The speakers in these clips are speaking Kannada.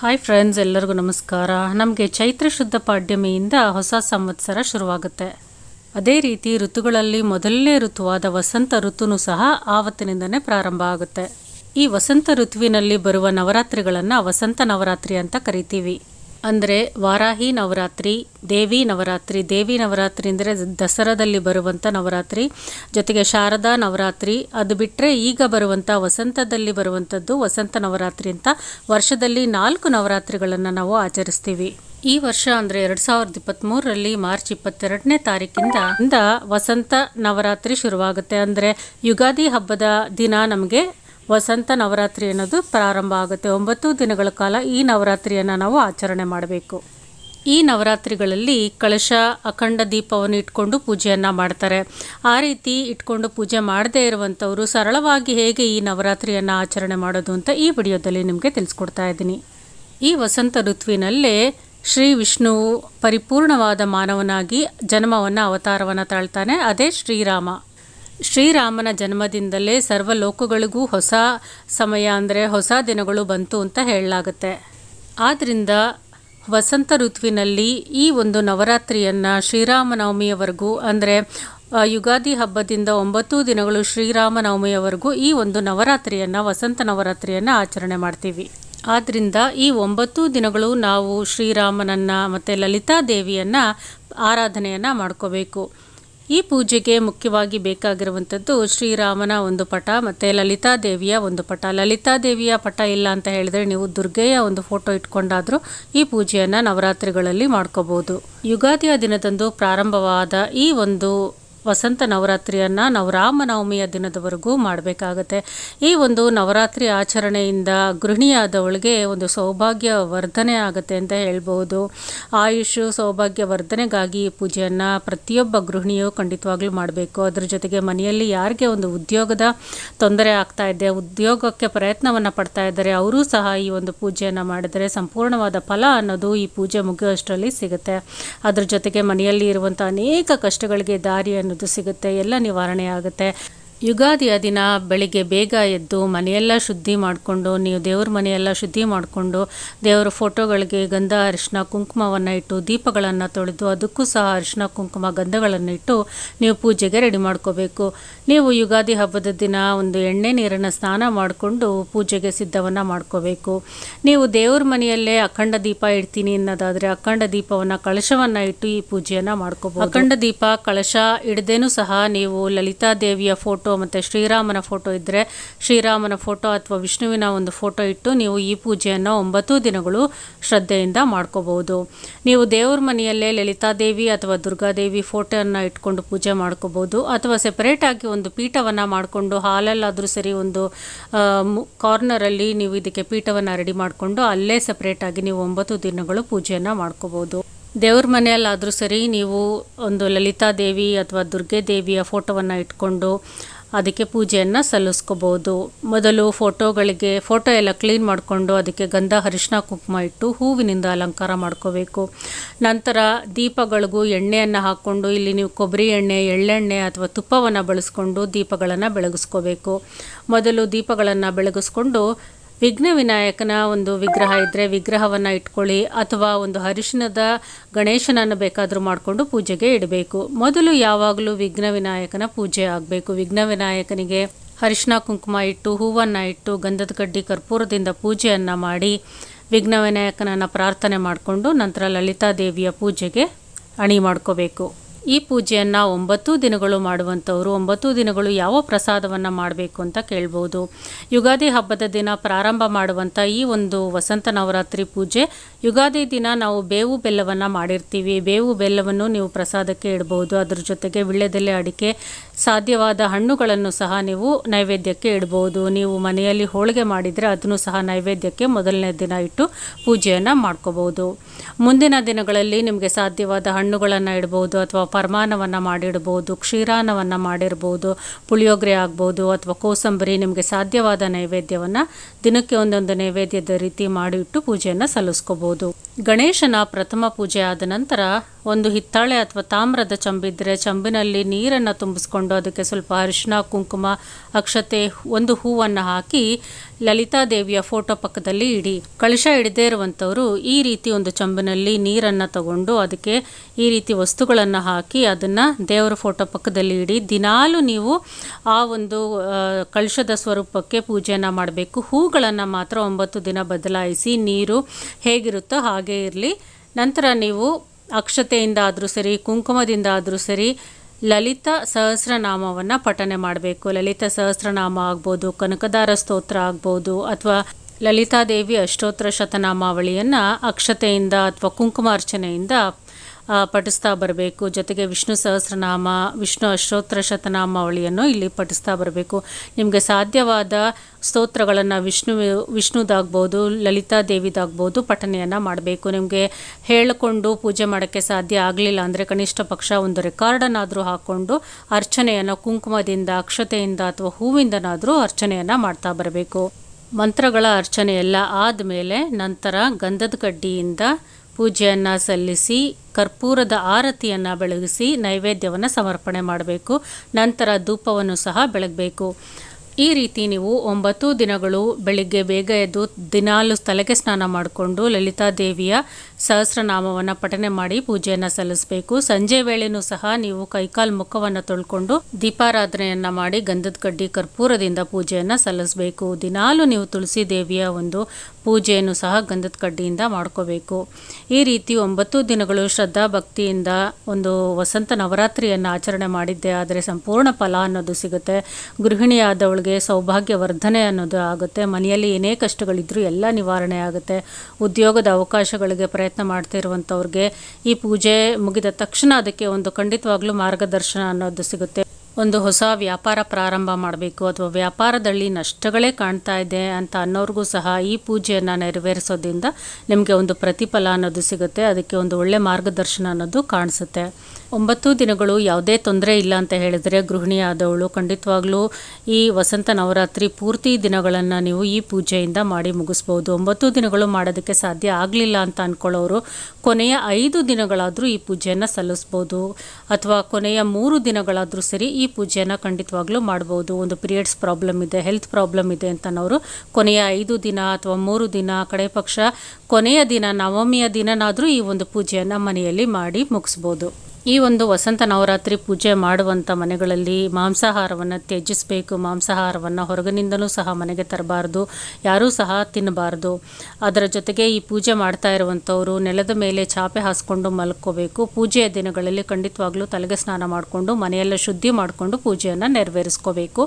ಹಾಯ್ ಫ್ರೆಂಡ್ಸ್ ಎಲ್ಲರಿಗೂ ನಮಸ್ಕಾರ ನಮಗೆ ಚೈತ್ರ ಶುದ್ಧ ಪಾಡ್ಯಮಿಯಿಂದ ಹೊಸ ಸಂವತ್ಸರ ಶುರುವಾಗುತ್ತೆ ಅದೇ ರೀತಿ ಋತುಗಳಲ್ಲಿ ಮೊದಲನೇ ಋತುವಾದ ವಸಂತ ಋತುನೂ ಸಹ ಆವತ್ತಿನಿಂದನೇ ಪ್ರಾರಂಭ ಆಗುತ್ತೆ ಈ ವಸಂತ ಋತುವಿನಲ್ಲಿ ಬರುವ ನವರಾತ್ರಿಗಳನ್ನು ವಸಂತ ನವರಾತ್ರಿ ಅಂತ ಕರಿತೀವಿ ಅಂದರೆ ವಾರಾಹಿ ನವರಾತ್ರಿ ದೇವಿ ನವರಾತ್ರಿ ದೇವಿ ನವರಾತ್ರಿ ಅಂದರೆ ದಸರಾದಲ್ಲಿ ಬರುವಂಥ ನವರಾತ್ರಿ ಜೊತೆಗೆ ಶಾರದಾ ನವರಾತ್ರಿ ಅದು ಬಿಟ್ಟರೆ ಈಗ ಬರುವಂಥ ವಸಂತದಲ್ಲಿ ಬರುವಂಥದ್ದು ವಸಂತ ನವರಾತ್ರಿ ಅಂತ ವರ್ಷದಲ್ಲಿ ನಾಲ್ಕು ನವರಾತ್ರಿಗಳನ್ನು ನಾವು ಆಚರಿಸ್ತೀವಿ ಈ ವರ್ಷ ಅಂದರೆ ಎರಡು ಸಾವಿರದ ಇಪ್ಪತ್ತ್ಮೂರರಲ್ಲಿ ಮಾರ್ಚ್ ಇಪ್ಪತ್ತೆರಡನೇ ತಾರೀಕಿಂದ ವಸಂತ ನವರಾತ್ರಿ ಶುರುವಾಗುತ್ತೆ ಅಂದರೆ ಯುಗಾದಿ ಹಬ್ಬದ ದಿನ ನಮಗೆ ವಸಂತ ನವರಾತ್ರಿ ಅನ್ನೋದು ಪ್ರಾರಂಭ ಆಗುತ್ತೆ ಒಂಬತ್ತು ದಿನಗಳ ಕಾಲ ಈ ನವರಾತ್ರಿಯನ್ನು ನಾವು ಆಚರಣೆ ಮಾಡಬೇಕು ಈ ನವರಾತ್ರಿಗಳಲ್ಲಿ ಕಳಶ ಅಖಂಡ ದೀಪವನ್ನು ಇಟ್ಕೊಂಡು ಪೂಜೆಯನ್ನು ಮಾಡ್ತಾರೆ ಆ ರೀತಿ ಇಟ್ಕೊಂಡು ಪೂಜೆ ಮಾಡದೇ ಇರುವಂಥವರು ಸರಳವಾಗಿ ಹೇಗೆ ಈ ನವರಾತ್ರಿಯನ್ನು ಆಚರಣೆ ಮಾಡೋದು ಅಂತ ಈ ವಿಡಿಯೋದಲ್ಲಿ ನಿಮಗೆ ತಿಳಿಸ್ಕೊಡ್ತಾ ಇದ್ದೀನಿ ಈ ವಸಂತ ಋತುವಿನಲ್ಲೇ ಶ್ರೀ ವಿಷ್ಣುವು ಪರಿಪೂರ್ಣವಾದ ಮಾನವನಾಗಿ ಜನ್ಮವನ್ನು ಅವತಾರವನ್ನು ತಾಳ್ತಾನೆ ಅದೇ ಶ್ರೀರಾಮ ಶ್ರೀರಾಮನ ಜನ್ಮದಿಂದಲೇ ಸರ್ವ ಲೋಕಗಳಿಗೂ ಹೊಸ ಸಮಯ ಅಂದರೆ ಹೊಸ ದಿನಗಳು ಬಂತು ಅಂತ ಹೇಳಲಾಗುತ್ತೆ ಆದ್ದರಿಂದ ವಸಂತ ಋತುವಿನಲ್ಲಿ ಈ ಒಂದು ನವರಾತ್ರಿಯನ್ನು ಶ್ರೀರಾಮನವಮಿಯವರೆಗೂ ಅಂದರೆ ಯುಗಾದಿ ಹಬ್ಬದಿಂದ ಒಂಬತ್ತು ದಿನಗಳು ಶ್ರೀರಾಮನವಮಿಯವರೆಗೂ ಈ ಒಂದು ನವರಾತ್ರಿಯನ್ನು ವಸಂತ ನವರಾತ್ರಿಯನ್ನು ಆಚರಣೆ ಮಾಡ್ತೀವಿ ಆದ್ದರಿಂದ ಈ ಒಂಬತ್ತು ದಿನಗಳು ನಾವು ಶ್ರೀರಾಮನನ್ನು ಮತ್ತು ಲಲಿತಾ ದೇವಿಯನ್ನು ಆರಾಧನೆಯನ್ನು ಮಾಡ್ಕೋಬೇಕು ಈ ಪೂಜೆಗೆ ಮುಖ್ಯವಾಗಿ ಬೇಕಾಗಿರುವಂಥದ್ದು ಶ್ರೀರಾಮನ ಒಂದು ಪಟ ಮತ್ತು ಲಲಿತಾದೇವಿಯ ಒಂದು ಪಟ ಲಲಿತಾದೇವಿಯ ಪಟ ಇಲ್ಲ ಅಂತ ಹೇಳಿದ್ರೆ ನೀವು ದುರ್ಗೆಯ ಒಂದು ಫೋಟೋ ಇಟ್ಕೊಂಡಾದರೂ ಈ ಪೂಜೆಯನ್ನು ನವರಾತ್ರಿಗಳಲ್ಲಿ ಮಾಡ್ಕೋಬೋದು ಯುಗಾದಿಯ ದಿನದಂದು ಪ್ರಾರಂಭವಾದ ಈ ಒಂದು ವಸಂತ ನವರಾತ್ರಿಯನ್ನು ನಾವು ರಾಮನವಮಿಯ ದಿನದವರೆಗೂ ಮಾಡಬೇಕಾಗತ್ತೆ ಈ ಒಂದು ನವರಾತ್ರಿ ಆಚರಣೆಯಿಂದ ಗೃಹಿಣಿಯಾದವಳಿಗೆ ಒಂದು ಸೌಭಾಗ್ಯ ವರ್ಧನೆ ಆಗುತ್ತೆ ಅಂತ ಹೇಳ್ಬೋದು ಆಯುಷ್ ಸೌಭಾಗ್ಯ ವರ್ಧನೆಗಾಗಿ ಈ ಪೂಜೆಯನ್ನು ಪ್ರತಿಯೊಬ್ಬ ಗೃಹಿಣಿಯು ಖಂಡಿತವಾಗ್ಲೂ ಮಾಡಬೇಕು ಅದ್ರ ಜೊತೆಗೆ ಮನೆಯಲ್ಲಿ ಯಾರಿಗೆ ಒಂದು ಉದ್ಯೋಗದ ತೊಂದರೆ ಆಗ್ತಾ ಇದೆ ಉದ್ಯೋಗಕ್ಕೆ ಪ್ರಯತ್ನವನ್ನು ಪಡ್ತಾ ಇದ್ದಾರೆ ಅವರೂ ಸಹ ಈ ಒಂದು ಪೂಜೆಯನ್ನು ಮಾಡಿದರೆ ಸಂಪೂರ್ಣವಾದ ಫಲ ಅನ್ನೋದು ಈ ಪೂಜೆ ಮುಗಿಯುವಷ್ಟರಲ್ಲಿ ಸಿಗುತ್ತೆ ಅದರ ಜೊತೆಗೆ ಮನೆಯಲ್ಲಿ ಇರುವಂಥ ಅನೇಕ ಕಷ್ಟಗಳಿಗೆ ದಾರಿಯನ್ನು ಇದು ಸಿಗುತ್ತೆ ಎಲ್ಲ ನಿವಾರಣೆ ಆಗುತ್ತೆ ಯುಗಾದಿಯ ದಿನ ಬೆಳಿಗ್ಗೆ ಬೇಗ ಎದ್ದು ಮನೆಯೆಲ್ಲ ಶುದ್ಧಿ ಮಾಡಿಕೊಂಡು ನೀವು ದೇವ್ರ ಮನೆಯೆಲ್ಲ ಶುದ್ಧಿ ಮಾಡಿಕೊಂಡು ದೇವರ ಫೋಟೋಗಳಿಗೆ ಗಂಧ ಅರಿಶಿನ ಕುಂಕುಮವನ್ನು ಇಟ್ಟು ದೀಪಗಳನ್ನು ತೊಳೆದು ಅದಕ್ಕೂ ಸಹ ಅರಿಶಿನ ಕುಂಕುಮ ಗಂಧಗಳನ್ನು ಇಟ್ಟು ನೀವು ಪೂಜೆಗೆ ರೆಡಿ ಮಾಡ್ಕೋಬೇಕು ನೀವು ಯುಗಾದಿ ಹಬ್ಬದ ದಿನ ಒಂದು ಎಣ್ಣೆ ನೀರನ್ನು ಸ್ನಾನ ಮಾಡಿಕೊಂಡು ಪೂಜೆಗೆ ಸಿದ್ಧವನ್ನು ಮಾಡ್ಕೋಬೇಕು ನೀವು ದೇವ್ರ ಮನೆಯಲ್ಲೇ ಅಖಂಡ ದೀಪ ಇಡ್ತೀನಿ ಅನ್ನೋದಾದರೆ ಅಖಂಡ ದೀಪವನ್ನು ಕಳಶವನ್ನು ಇಟ್ಟು ಈ ಪೂಜೆಯನ್ನು ಮಾಡ್ಕೋಬೋದು ಅಖಂಡ ದೀಪ ಕಳಶ ಇಡದೇನೂ ಸಹ ನೀವು ಲಲಿತಾದೇವಿಯ ಫೋಟೋ ಫೋಟೋ ಮತ್ತು ಶ್ರೀರಾಮನ ಫೋಟೋ ಇದ್ದರೆ ಶ್ರೀರಾಮನ ಫೋಟೋ ಅಥವಾ ವಿಷ್ಣುವಿನ ಒಂದು ಫೋಟೋ ಇಟ್ಟು ನೀವು ಈ ಪೂಜೆಯನ್ನು ಒಂಬತ್ತು ದಿನಗಳು ಶ್ರದ್ಧೆಯಿಂದ ಮಾಡ್ಕೋಬಹುದು ನೀವು ದೇವ್ರ ಮನೆಯಲ್ಲೇ ಲಲಿತಾದೇವಿ ಅಥವಾ ದುರ್ಗಾದೇವಿ ಫೋಟೋನ ಇಟ್ಕೊಂಡು ಪೂಜೆ ಮಾಡ್ಕೋಬಹುದು ಅಥವಾ ಆಗಿ ಒಂದು ಪೀಠವನ್ನು ಮಾಡಿಕೊಂಡು ಹಾಲಲ್ಲಾದರೂ ಸರಿ ಒಂದು ಕಾರ್ನರಲ್ಲಿ ನೀವು ಇದಕ್ಕೆ ಪೀಠವನ್ನು ರೆಡಿ ಮಾಡಿಕೊಂಡು ಅಲ್ಲೇ ಸಪ್ರೇಟಾಗಿ ನೀವು ಒಂಬತ್ತು ದಿನಗಳು ಪೂಜೆಯನ್ನು ಮಾಡ್ಕೋಬಹುದು ದೇವ್ರ ಮನೆಯಲ್ಲಾದರೂ ಸರಿ ನೀವು ಒಂದು ಲಲಿತಾ ದೇವಿ ಅಥವಾ ದುರ್ಗೆ ದೇವಿಯ ಫೋಟೋವನ್ನು ಇಟ್ಕೊಂಡು ಅದಕ್ಕೆ ಪೂಜೆಯನ್ನು ಸಲ್ಲಿಸ್ಕೋಬೋದು ಮೊದಲು ಫೋಟೋಗಳಿಗೆ ಫೋಟೋ ಎಲ್ಲ ಕ್ಲೀನ್ ಮಾಡಿಕೊಂಡು ಅದಕ್ಕೆ ಗಂಧ ಅರಿಶಿನ ಕುಂಕುಮ ಇಟ್ಟು ಹೂವಿನಿಂದ ಅಲಂಕಾರ ಮಾಡ್ಕೋಬೇಕು ನಂತರ ದೀಪಗಳಿಗೂ ಎಣ್ಣೆಯನ್ನು ಹಾಕ್ಕೊಂಡು ಇಲ್ಲಿ ನೀವು ಕೊಬ್ಬರಿ ಎಣ್ಣೆ ಎಳ್ಳೆಣ್ಣೆ ಅಥವಾ ತುಪ್ಪವನ್ನು ಬಳಸ್ಕೊಂಡು ದೀಪಗಳನ್ನು ಬೆಳಗಿಸ್ಕೋಬೇಕು ಮೊದಲು ದೀಪಗಳನ್ನು ಬೆಳಗಿಸ್ಕೊಂಡು ವಿಘ್ನ ವಿನಾಯಕನ ಒಂದು ವಿಗ್ರಹ ಇದ್ದರೆ ವಿಗ್ರಹವನ್ನು ಇಟ್ಕೊಳ್ಳಿ ಅಥವಾ ಒಂದು ಹರಿಶಿನದ ಗಣೇಶನನ್ನು ಬೇಕಾದರೂ ಮಾಡಿಕೊಂಡು ಪೂಜೆಗೆ ಇಡಬೇಕು ಮೊದಲು ಯಾವಾಗಲೂ ವಿಘ್ನ ವಿನಾಯಕನ ಪೂಜೆ ಆಗಬೇಕು ವಿಘ್ನ ವಿನಾಯಕನಿಗೆ ಹರಿಶಿನ ಕುಂಕುಮ ಇಟ್ಟು ಹೂವನ್ನು ಇಟ್ಟು ಗಂಧದ ಕಡ್ಡಿ ಕರ್ಪೂರದಿಂದ ಪೂಜೆಯನ್ನು ಮಾಡಿ ವಿಘ್ನ ವಿನಾಯಕನನ್ನು ಪ್ರಾರ್ಥನೆ ಮಾಡಿಕೊಂಡು ನಂತರ ಲಲಿತಾ ದೇವಿಯ ಪೂಜೆಗೆ ಅಣಿ ಮಾಡ್ಕೋಬೇಕು ಈ ಪೂಜೆಯನ್ನು ಒಂಬತ್ತು ದಿನಗಳು ಮಾಡುವಂಥವರು ಒಂಬತ್ತು ದಿನಗಳು ಯಾವ ಪ್ರಸಾದವನ್ನು ಮಾಡಬೇಕು ಅಂತ ಕೇಳ್ಬೋದು ಯುಗಾದಿ ಹಬ್ಬದ ದಿನ ಪ್ರಾರಂಭ ಮಾಡುವಂಥ ಈ ಒಂದು ವಸಂತ ನವರಾತ್ರಿ ಪೂಜೆ ಯುಗಾದಿ ದಿನ ನಾವು ಬೇವು ಬೆಲ್ಲವನ್ನು ಮಾಡಿರ್ತೀವಿ ಬೇವು ಬೆಲ್ಲವನ್ನು ನೀವು ಪ್ರಸಾದಕ್ಕೆ ಇಡ್ಬೋದು ಅದರ ಜೊತೆಗೆ ವಿಳ್ಳೆದೆಲೆ ಅಡಿಕೆ ಸಾಧ್ಯವಾದ ಹಣ್ಣುಗಳನ್ನು ಸಹ ನೀವು ನೈವೇದ್ಯಕ್ಕೆ ಇಡ್ಬೋದು ನೀವು ಮನೆಯಲ್ಲಿ ಹೋಳಿಗೆ ಮಾಡಿದರೆ ಅದನ್ನು ಸಹ ನೈವೇದ್ಯಕ್ಕೆ ಮೊದಲನೇ ದಿನ ಇಟ್ಟು ಪೂಜೆಯನ್ನು ಮಾಡ್ಕೋಬೋದು ಮುಂದಿನ ದಿನಗಳಲ್ಲಿ ನಿಮಗೆ ಸಾಧ್ಯವಾದ ಹಣ್ಣುಗಳನ್ನು ಇಡ್ಬೋದು ಅಥವಾ ಪರ್ಮಾನವನ್ನು ಮಾಡಿಡ್ಬೋದು ಕ್ಷೀರಾನವನ್ನು ಮಾಡಿರ್ಬೋದು ಪುಳಿಯೋಗರೆ ಆಗ್ಬೋದು ಅಥವಾ ಕೋಸಂಬರಿ ನಿಮಗೆ ಸಾಧ್ಯವಾದ ನೈವೇದ್ಯವನ್ನು ದಿನಕ್ಕೆ ಒಂದೊಂದು ನೈವೇದ್ಯದ ರೀತಿ ಮಾಡಿಟ್ಟು ಪೂಜೆಯನ್ನು ಸಲ್ಲಿಸ್ಕೋಬೋದು ಗಣೇಶನ ಪ್ರಥಮ ಪೂಜೆ ಆದ ನಂತರ ಒಂದು ಹಿತ್ತಾಳೆ ಅಥವಾ ತಾಮ್ರದ ಚಂಬಿದ್ದರೆ ಚಂಬಿನಲ್ಲಿ ನೀರನ್ನು ತುಂಬಿಸ್ಕೊಂಡು ಅದಕ್ಕೆ ಸ್ವಲ್ಪ ಅರಿಶಿನ ಕುಂಕುಮ ಅಕ್ಷತೆ ಒಂದು ಹೂವನ್ನು ಹಾಕಿ ಲಲಿತಾದೇವಿಯ ಫೋಟೋ ಪಕ್ಕದಲ್ಲಿ ಇಡಿ ಕಳಶ ಹಿಡದೇ ಇರುವಂಥವರು ಈ ರೀತಿ ಒಂದು ಚಂಬಿನಲ್ಲಿ ನೀರನ್ನು ತಗೊಂಡು ಅದಕ್ಕೆ ಈ ರೀತಿ ವಸ್ತುಗಳನ್ನು ಹಾಕಿ ಅದನ್ನು ದೇವರ ಫೋಟೋ ಪಕ್ಕದಲ್ಲಿ ಇಡಿ ದಿನಾಲೂ ನೀವು ಆ ಒಂದು ಕಳಶದ ಸ್ವರೂಪಕ್ಕೆ ಪೂಜೆಯನ್ನು ಮಾಡಬೇಕು ಹೂಗಳನ್ನು ಮಾತ್ರ ಒಂಬತ್ತು ದಿನ ಬದಲಾಯಿಸಿ ನೀರು ಹೇಗಿರುತ್ತೋ ಹಾಗೇ ಇರಲಿ ನಂತರ ನೀವು ಅಕ್ಷತೆಯಿಂದ ಆದರೂ ಸರಿ ಕುಂಕುಮದಿಂದ ಆದರೂ ಸರಿ ಲಲಿತ ಸಹಸ್ರನಾಮವನ್ನು ಪಠನೆ ಮಾಡಬೇಕು ಲಲಿತ ಸಹಸ್ರನಾಮ ಆಗ್ಬೋದು ಕನಕದಾರ ಸ್ತೋತ್ರ ಆಗ್ಬೋದು ಅಥವಾ ಲಲಿತಾದೇವಿ ಅಷ್ಟೋತ್ತರ ಶತನಾಮಾವಳಿಯನ್ನು ಅಕ್ಷತೆಯಿಂದ ಅಥವಾ ಕುಂಕುಮಾರ್ಚನೆಯಿಂದ ಪಠಿಸ್ತಾ ಬರಬೇಕು ಜೊತೆಗೆ ವಿಷ್ಣು ಸಹಸ್ರನಾಮ ವಿಷ್ಣು ಅಶ್ರೋತ್ರ ಶತನಾಮಾವಳಿಯನ್ನು ಇಲ್ಲಿ ಪಠಿಸ್ತಾ ಬರಬೇಕು ನಿಮಗೆ ಸಾಧ್ಯವಾದ ಸ್ತೋತ್ರಗಳನ್ನು ವಿಷ್ಣು ವಿಷ್ಣುದಾಗ್ಬೋದು ಲಲಿತಾ ದೇವಿದಾಗ್ಬೋದು ಪಠನೆಯನ್ನು ಮಾಡಬೇಕು ನಿಮಗೆ ಹೇಳಿಕೊಂಡು ಪೂಜೆ ಮಾಡೋಕ್ಕೆ ಸಾಧ್ಯ ಆಗಲಿಲ್ಲ ಅಂದರೆ ಕನಿಷ್ಠ ಪಕ್ಷ ಒಂದು ರೆಕಾರ್ಡನ್ನಾದರೂ ಹಾಕ್ಕೊಂಡು ಅರ್ಚನೆಯನ್ನು ಕುಂಕುಮದಿಂದ ಅಕ್ಷತೆಯಿಂದ ಅಥವಾ ಹೂವಿಂದನಾದರೂ ಅರ್ಚನೆಯನ್ನು ಮಾಡ್ತಾ ಬರಬೇಕು ಮಂತ್ರಗಳ ಅರ್ಚನೆ ಎಲ್ಲ ಆದಮೇಲೆ ನಂತರ ಗಂಧದ ಕಡ್ಡಿಯಿಂದ ಪೂಜೆಯನ್ನು ಸಲ್ಲಿಸಿ ಕರ್ಪೂರದ ಆರತಿಯನ್ನು ಬೆಳಗಿಸಿ ನೈವೇದ್ಯವನ್ನು ಸಮರ್ಪಣೆ ಮಾಡಬೇಕು ನಂತರ ಧೂಪವನ್ನು ಸಹ ಬೆಳಗಬೇಕು ಈ ರೀತಿ ನೀವು ಒಂಬತ್ತು ದಿನಗಳು ಬೆಳಿಗ್ಗೆ ಬೇಗ ಎದ್ದು ದಿನಾಲು ಸ್ಥಳಕ್ಕೆ ಸ್ನಾನ ಮಾಡಿಕೊಂಡು ಲಲಿತಾದೇವಿಯ ಸಹಸ್ರನಾಮವನ್ನು ಪಠನೆ ಮಾಡಿ ಪೂಜೆಯನ್ನು ಸಲ್ಲಿಸಬೇಕು ಸಂಜೆ ವೇಳೆನೂ ಸಹ ನೀವು ಕೈಕಾಲು ಮುಖವನ್ನು ತೊಳ್ಕೊಂಡು ದೀಪಾರಾಧನೆಯನ್ನು ಮಾಡಿ ಗಂಧದ ಕಡ್ಡಿ ಕರ್ಪೂರದಿಂದ ಪೂಜೆಯನ್ನು ಸಲ್ಲಿಸಬೇಕು ದಿನಾಲು ನೀವು ತುಳಸಿ ದೇವಿಯ ಒಂದು ಪೂಜೆಯನ್ನು ಸಹ ಗಂಧದ ಕಡ್ಡಿಯಿಂದ ಮಾಡ್ಕೋಬೇಕು ಈ ರೀತಿ ಒಂಬತ್ತು ದಿನಗಳು ಶ್ರದ್ಧಾ ಭಕ್ತಿಯಿಂದ ಒಂದು ವಸಂತ ನವರಾತ್ರಿಯನ್ನು ಆಚರಣೆ ಮಾಡಿದ್ದೆ ಆದರೆ ಸಂಪೂರ್ಣ ಫಲ ಅನ್ನೋದು ಸಿಗುತ್ತೆ ಗೃಹಿಣಿಯಾದವಳಿಗೆ ಸೌಭಾಗ್ಯವರ್ಧನೆ ಅನ್ನೋದು ಆಗುತ್ತೆ ಮನೆಯಲ್ಲಿ ಏನೇ ಕಷ್ಟಗಳಿದ್ರೂ ಎಲ್ಲ ನಿವಾರಣೆ ಆಗುತ್ತೆ ಉದ್ಯೋಗದ ಅವಕಾಶಗಳಿಗೆ ಪ್ರಯತ್ನ ಪ್ರಯತ್ನ ಮಾಡ್ತಾ ಇರುವಂಥವ್ರಿಗೆ ಈ ಪೂಜೆ ಮುಗಿದ ತಕ್ಷಣ ಅದಕ್ಕೆ ಒಂದು ಖಂಡಿತವಾಗ್ಲೂ ಮಾರ್ಗದರ್ಶನ ಅನ್ನೋದು ಸಿಗುತ್ತೆ ಒಂದು ಹೊಸ ವ್ಯಾಪಾರ ಪ್ರಾರಂಭ ಮಾಡಬೇಕು ಅಥವಾ ವ್ಯಾಪಾರದಲ್ಲಿ ನಷ್ಟಗಳೇ ಕಾಣ್ತಾ ಇದೆ ಅಂತ ಅನ್ನೋರಿಗೂ ಸಹ ಈ ಪೂಜೆಯನ್ನು ನೆರವೇರಿಸೋದ್ರಿಂದ ನಿಮಗೆ ಒಂದು ಪ್ರತಿಫಲ ಅನ್ನೋದು ಸಿಗುತ್ತೆ ಅದಕ್ಕೆ ಒಂದು ಒಳ್ಳೆ ಮಾರ್ಗದರ್ಶನ ಅನ್ನೋದು ಕಾಣಿಸುತ್ತೆ ಒಂಬತ್ತು ದಿನಗಳು ಯಾವುದೇ ತೊಂದರೆ ಇಲ್ಲ ಅಂತ ಹೇಳಿದರೆ ಗೃಹಿಣಿ ಆದವಳು ಖಂಡಿತವಾಗ್ಲೂ ಈ ವಸಂತ ನವರಾತ್ರಿ ಪೂರ್ತಿ ದಿನಗಳನ್ನು ನೀವು ಈ ಪೂಜೆಯಿಂದ ಮಾಡಿ ಮುಗಿಸ್ಬೋದು ಒಂಬತ್ತು ದಿನಗಳು ಮಾಡೋದಕ್ಕೆ ಸಾಧ್ಯ ಆಗಲಿಲ್ಲ ಅಂತ ಅಂದ್ಕೊಳ್ಳೋರು ಕೊನೆಯ ಐದು ದಿನಗಳಾದರೂ ಈ ಪೂಜೆಯನ್ನು ಸಲ್ಲಿಸ್ಬೋದು ಅಥವಾ ಕೊನೆಯ ಮೂರು ದಿನಗಳಾದರೂ ಸರಿ ಈ ಪೂಜೆಯನ್ನು ಖಂಡಿತವಾಗ್ಲೂ ಮಾಡ್ಬೋದು ಒಂದು ಪೀರಿಯಡ್ಸ್ ಪ್ರಾಬ್ಲಮ್ ಇದೆ ಹೆಲ್ತ್ ಪ್ರಾಬ್ಲಮ್ ಇದೆ ಅಂತ ನಾವು ಕೊನೆಯ ಐದು ದಿನ ಅಥವಾ ಮೂರು ದಿನ ಕಡೆ ಪಕ್ಷ ಕೊನೆಯ ದಿನ ನವಮಿಯ ದಿನನಾದರೂ ಈ ಒಂದು ಪೂಜೆಯನ್ನು ಮನೆಯಲ್ಲಿ ಮಾಡಿ ಮುಗಿಸ್ಬೋದು ಈ ಒಂದು ವಸಂತ ನವರಾತ್ರಿ ಪೂಜೆ ಮಾಡುವಂಥ ಮನೆಗಳಲ್ಲಿ ಮಾಂಸಾಹಾರವನ್ನು ತ್ಯಜಿಸಬೇಕು ಮಾಂಸಾಹಾರವನ್ನು ಹೊರಗಿನಿಂದಲೂ ಸಹ ಮನೆಗೆ ತರಬಾರ್ದು ಯಾರೂ ಸಹ ತಿನ್ನಬಾರ್ದು ಅದರ ಜೊತೆಗೆ ಈ ಪೂಜೆ ಮಾಡ್ತಾ ಇರುವಂಥವರು ನೆಲದ ಮೇಲೆ ಚಾಪೆ ಹಾಸ್ಕೊಂಡು ಮಲ್ಕೋಬೇಕು ಪೂಜೆಯ ದಿನಗಳಲ್ಲಿ ಖಂಡಿತವಾಗ್ಲೂ ತಲೆಗೆ ಸ್ನಾನ ಮಾಡಿಕೊಂಡು ಮನೆಯೆಲ್ಲ ಶುದ್ಧಿ ಮಾಡಿಕೊಂಡು ಪೂಜೆಯನ್ನು ನೆರವೇರಿಸ್ಕೋಬೇಕು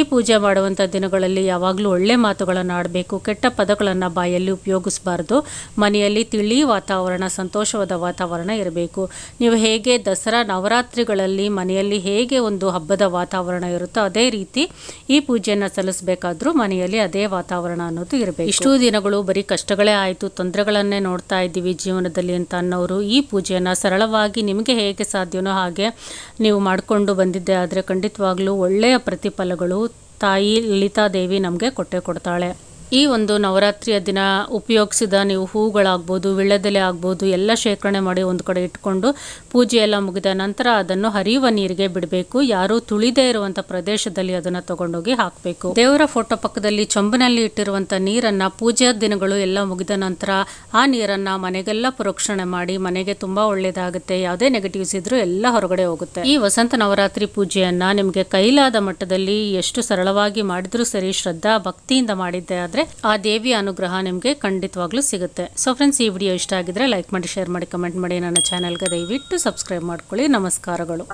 ಈ ಪೂಜೆ ಮಾಡುವಂಥ ದಿನಗಳಲ್ಲಿ ಯಾವಾಗಲೂ ಒಳ್ಳೆ ಮಾತುಗಳನ್ನು ಆಡಬೇಕು ಕೆಟ್ಟ ಪದಗಳನ್ನು ಬಾಯಲ್ಲಿ ಉಪಯೋಗಿಸಬಾರ್ದು ಮನೆಯಲ್ಲಿ ತಿಳಿ ವಾತಾವರಣ ಸಂತೋಷವಾದ ವಾತಾವರಣ ಇರಬೇಕು ನೀವು ಹೇಗೆ ದಸರಾ ನವರಾತ್ರಿಗಳಲ್ಲಿ ಮನೆಯಲ್ಲಿ ಹೇಗೆ ಒಂದು ಹಬ್ಬದ ವಾತಾವರಣ ಇರುತ್ತೋ ಅದೇ ರೀತಿ ಈ ಪೂಜೆಯನ್ನು ಸಲ್ಲಿಸಬೇಕಾದ್ರೂ ಮನೆಯಲ್ಲಿ ಅದೇ ವಾತಾವರಣ ಅನ್ನೋದು ಇರಬೇಕು ಇಷ್ಟೂ ದಿನಗಳು ಬರೀ ಕಷ್ಟಗಳೇ ಆಯಿತು ತೊಂದರೆಗಳನ್ನೇ ನೋಡ್ತಾ ಇದ್ದೀವಿ ಜೀವನದಲ್ಲಿ ಅಂತ ಅನ್ನೋರು ಈ ಪೂಜೆಯನ್ನು ಸರಳವಾಗಿ ನಿಮಗೆ ಹೇಗೆ ಸಾಧ್ಯವೋ ಹಾಗೆ ನೀವು ಮಾಡಿಕೊಂಡು ಬಂದಿದ್ದೆ ಆದರೆ ಖಂಡಿತವಾಗಲೂ ಒಳ್ಳೆಯ ಪ್ರತಿಫಲಗಳು ತಾಯಿ ಲಲಿತಾದೇವಿ ನಮಗೆ ಕೊಟ್ಟೆ ಕೊಡ್ತಾಳೆ ಈ ಒಂದು ನವರಾತ್ರಿಯ ದಿನ ಉಪಯೋಗಿಸಿದ ನೀವು ಹೂಗಳಾಗ್ಬೋದು ವಿಳ್ಳೆದೆಲೆ ಆಗ್ಬೋದು ಎಲ್ಲ ಶೇಖರಣೆ ಮಾಡಿ ಒಂದು ಕಡೆ ಇಟ್ಕೊಂಡು ಪೂಜೆ ಎಲ್ಲ ಮುಗಿದ ನಂತರ ಅದನ್ನು ಹರಿಯುವ ನೀರಿಗೆ ಬಿಡಬೇಕು ಯಾರು ತುಳಿದೇ ಇರುವಂಥ ಪ್ರದೇಶದಲ್ಲಿ ಅದನ್ನು ತಗೊಂಡೋಗಿ ಹಾಕಬೇಕು ದೇವರ ಫೋಟೋ ಪಕ್ಕದಲ್ಲಿ ಚೊಂಬನಲ್ಲಿ ಇಟ್ಟಿರುವಂಥ ನೀರನ್ನು ಪೂಜೆಯ ದಿನಗಳು ಎಲ್ಲ ಮುಗಿದ ನಂತರ ಆ ನೀರನ್ನು ಮನೆಗೆಲ್ಲ ಪ್ರೋಕ್ಷಣೆ ಮಾಡಿ ಮನೆಗೆ ತುಂಬ ಒಳ್ಳೆಯದಾಗುತ್ತೆ ಯಾವುದೇ ನೆಗೆಟಿವ್ಸ್ ಇದ್ರೂ ಎಲ್ಲ ಹೊರಗಡೆ ಹೋಗುತ್ತೆ ಈ ವಸಂತ ನವರಾತ್ರಿ ಪೂಜೆಯನ್ನು ನಿಮಗೆ ಕೈಲಾದ ಮಟ್ಟದಲ್ಲಿ ಎಷ್ಟು ಸರಳವಾಗಿ ಮಾಡಿದ್ರೂ ಸರಿ ಶ್ರದ್ಧಾ ಭಕ್ತಿಯಿಂದ ಮಾಡಿದ್ದೆ ಆ ದೇವಿ ಅನುಗ್ರಹ ನಿಮಗೆ ಖಂಡಿತವಾಗ್ಲೂ ಸಿಗುತ್ತೆ ಸೊ ಫ್ರೆಂಡ್ಸ್ ಈ ವಿಡಿಯೋ ಇಷ್ಟ ಆಗಿದ್ರೆ ಲೈಕ್ ಮಾಡಿ ಶೇರ್ ಮಾಡಿ ಕಮೆಂಟ್ ಮಾಡಿ ನನ್ನ ಗೆ ದಯವಿಟ್ಟು ಸಬ್ಸ್ಕ್ರೈಬ್ ಮಾಡ್ಕೊಳ್ಳಿ ನಮಸ್ಕಾರಗಳು